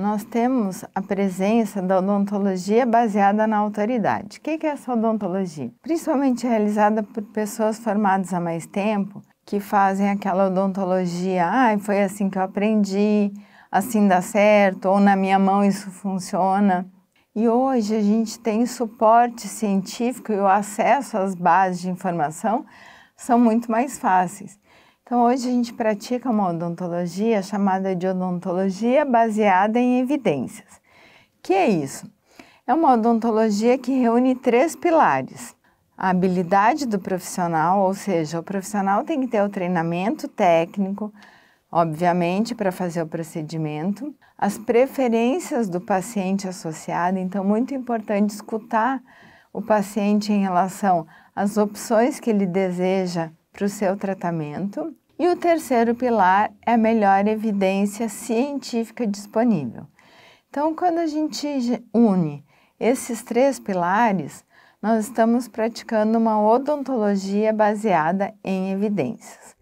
nós temos a presença da odontologia baseada na autoridade. O que é essa odontologia? Principalmente realizada por pessoas formadas há mais tempo, que fazem aquela odontologia, ah, foi assim que eu aprendi, assim dá certo, ou na minha mão isso funciona. E hoje a gente tem suporte científico e o acesso às bases de informação são muito mais fáceis. Então, hoje a gente pratica uma odontologia chamada de odontologia baseada em evidências. Que é isso? É uma odontologia que reúne três pilares. A habilidade do profissional, ou seja, o profissional tem que ter o treinamento técnico, obviamente, para fazer o procedimento. As preferências do paciente associado, então, muito importante escutar o paciente em relação às opções que ele deseja para o seu tratamento e o terceiro pilar é a melhor evidência científica disponível. Então, quando a gente une esses três pilares, nós estamos praticando uma odontologia baseada em evidências.